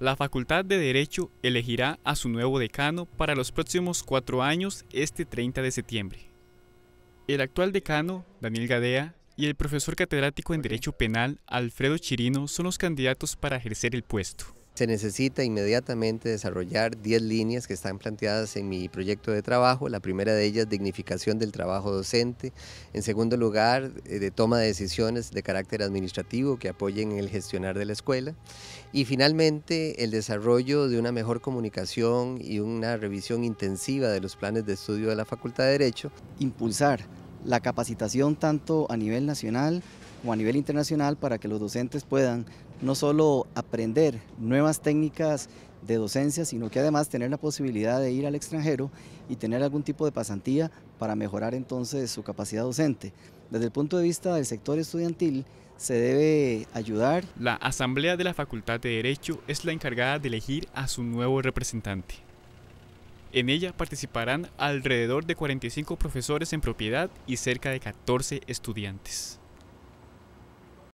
La Facultad de Derecho elegirá a su nuevo decano para los próximos cuatro años este 30 de septiembre. El actual decano, Daniel Gadea, y el profesor catedrático en Derecho Penal, Alfredo Chirino, son los candidatos para ejercer el puesto se necesita inmediatamente desarrollar 10 líneas que están planteadas en mi proyecto de trabajo. La primera de ellas, dignificación del trabajo docente. En segundo lugar, eh, de toma de decisiones de carácter administrativo que apoyen el gestionar de la escuela. Y finalmente, el desarrollo de una mejor comunicación y una revisión intensiva de los planes de estudio de la Facultad de Derecho. Impulsar la capacitación tanto a nivel nacional como a nivel internacional para que los docentes puedan no solo aprender nuevas técnicas de docencia, sino que además tener la posibilidad de ir al extranjero y tener algún tipo de pasantía para mejorar entonces su capacidad docente. Desde el punto de vista del sector estudiantil, se debe ayudar. La Asamblea de la Facultad de Derecho es la encargada de elegir a su nuevo representante. En ella participarán alrededor de 45 profesores en propiedad y cerca de 14 estudiantes.